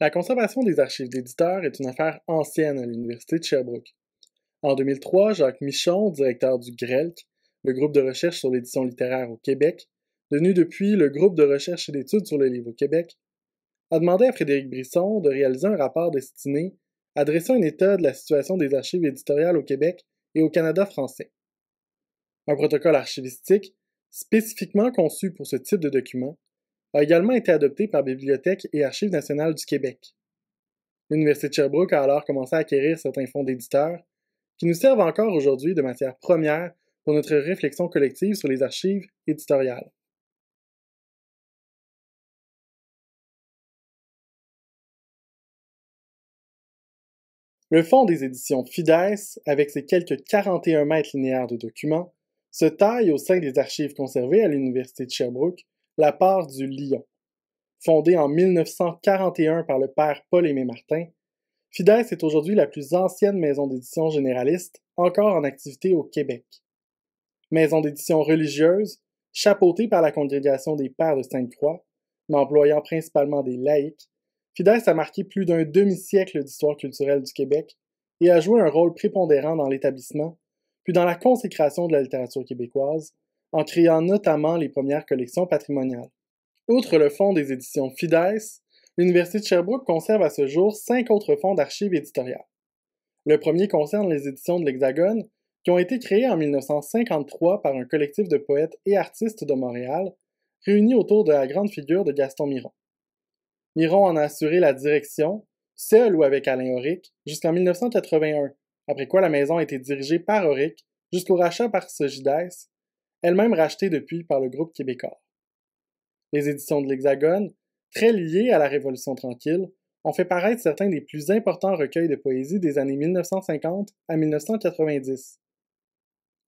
La conservation des archives d'éditeurs est une affaire ancienne à l'Université de Sherbrooke. En 2003, Jacques Michon, directeur du GRELC, le groupe de recherche sur l'édition littéraire au Québec, devenu depuis le groupe de recherche et d'études sur les livre au Québec, a demandé à Frédéric Brisson de réaliser un rapport destiné à une un état de la situation des archives éditoriales au Québec et au Canada français. Un protocole archivistique spécifiquement conçu pour ce type de document a également été adopté par Bibliothèque et Archives nationales du Québec. L'Université de Sherbrooke a alors commencé à acquérir certains fonds d'éditeurs qui nous servent encore aujourd'hui de matière première pour notre réflexion collective sur les archives éditoriales. Le fonds des éditions FIDES, avec ses quelques 41 mètres linéaires de documents, se taille au sein des archives conservées à l'Université de Sherbrooke la part du lion. Fondée en 1941 par le père Paul-Aimé Martin, Fides est aujourd'hui la plus ancienne maison d'édition généraliste encore en activité au Québec. Maison d'édition religieuse, chapeautée par la congrégation des Pères de Sainte-Croix, mais employant principalement des laïcs, Fides a marqué plus d'un demi-siècle d'histoire culturelle du Québec et a joué un rôle prépondérant dans l'établissement, puis dans la consécration de la littérature québécoise, en créant notamment les premières collections patrimoniales. Outre le fonds des éditions Fides, l'Université de Sherbrooke conserve à ce jour cinq autres fonds d'archives éditoriales. Le premier concerne les éditions de l'Hexagone, qui ont été créées en 1953 par un collectif de poètes et artistes de Montréal, réunis autour de la grande figure de Gaston Miron. Miron en a assuré la direction, seul ou avec Alain Auric, jusqu'en 1981, après quoi la maison a été dirigée par Auric jusqu'au rachat par Sogides elle-même rachetée depuis par le groupe québécois. Les éditions de l'Hexagone, très liées à la Révolution tranquille, ont fait paraître certains des plus importants recueils de poésie des années 1950 à 1990.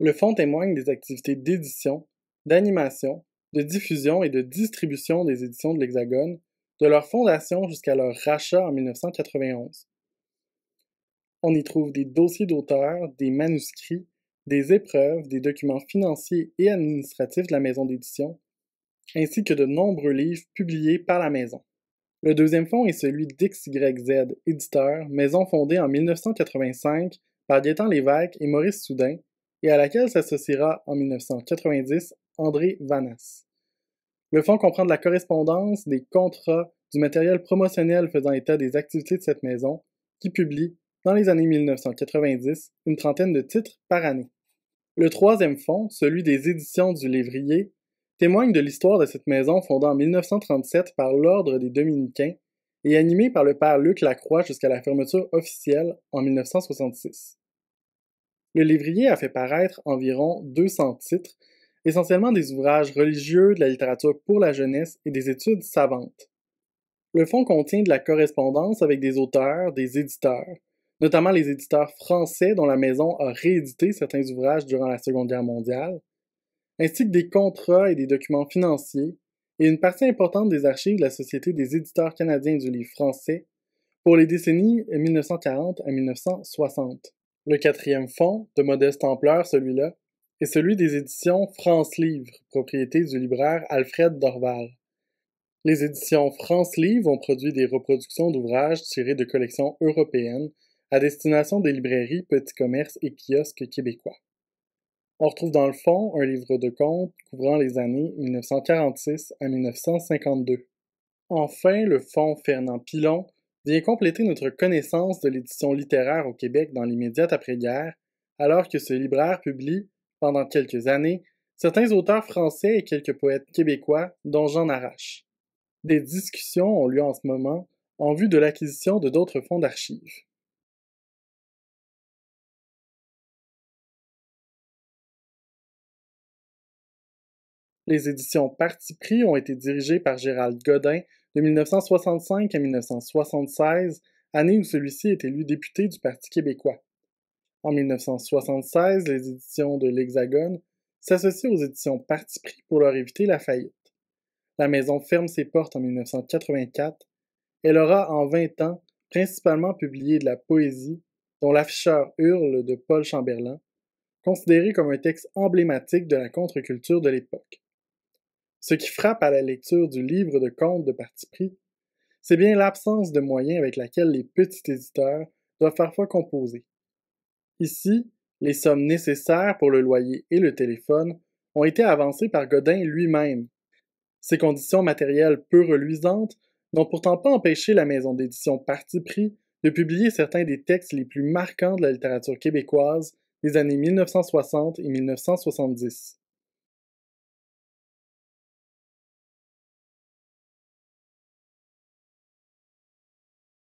Le fonds témoigne des activités d'édition, d'animation, de diffusion et de distribution des éditions de l'Hexagone, de leur fondation jusqu'à leur rachat en 1991. On y trouve des dossiers d'auteurs, des manuscrits, des épreuves, des documents financiers et administratifs de la maison d'édition, ainsi que de nombreux livres publiés par la maison. Le deuxième fonds est celui d'XYZ Éditeur, maison fondée en 1985 par Gaétan Lévesque et Maurice Soudain, et à laquelle s'associera en 1990 André Vanas. Le fonds comprend de la correspondance, des contrats, du matériel promotionnel faisant état des activités de cette maison, qui publie, dans les années 1990, une trentaine de titres par année. Le troisième fonds, celui des éditions du Lévrier, témoigne de l'histoire de cette maison fondée en 1937 par l'Ordre des Dominicains et animée par le père Luc Lacroix jusqu'à la fermeture officielle en 1966. Le Lévrier a fait paraître environ 200 titres, essentiellement des ouvrages religieux, de la littérature pour la jeunesse et des études savantes. Le fonds contient de la correspondance avec des auteurs, des éditeurs, notamment les éditeurs français dont la maison a réédité certains ouvrages durant la Seconde Guerre mondiale, ainsi que des contrats et des documents financiers, et une partie importante des archives de la Société des éditeurs canadiens du livre français pour les décennies 1940 à 1960. Le quatrième fonds, de modeste ampleur celui-là, est celui des éditions France Livre, propriété du libraire Alfred Dorval. Les éditions France Livre ont produit des reproductions d'ouvrages tirés de collections européennes à destination des librairies, petits commerces et kiosques québécois. On retrouve dans le fond un livre de contes couvrant les années 1946 à 1952. Enfin, le fonds Fernand Pilon vient compléter notre connaissance de l'édition littéraire au Québec dans l'immédiate après-guerre, alors que ce libraire publie, pendant quelques années, certains auteurs français et quelques poètes québécois, dont Jean Arrache. Des discussions ont lieu en ce moment en vue de l'acquisition de d'autres fonds d'archives. Les éditions Parti pris ont été dirigées par Gérald Godin de 1965 à 1976, année où celui-ci est élu député du Parti québécois. En 1976, les éditions de l'Hexagone s'associent aux éditions Parti pris pour leur éviter la faillite. La maison ferme ses portes en 1984. Elle aura en 20 ans principalement publié de la poésie, dont l'afficheur Hurle de Paul Chamberlain, considéré comme un texte emblématique de la contre-culture de l'époque. Ce qui frappe à la lecture du livre de contes de parti pris, c'est bien l'absence de moyens avec laquelle les petits éditeurs doivent parfois composer. Ici, les sommes nécessaires pour le loyer et le téléphone ont été avancées par Godin lui-même. Ces conditions matérielles peu reluisantes n'ont pourtant pas empêché la maison d'édition Parti pris de publier certains des textes les plus marquants de la littérature québécoise des années 1960 et 1970.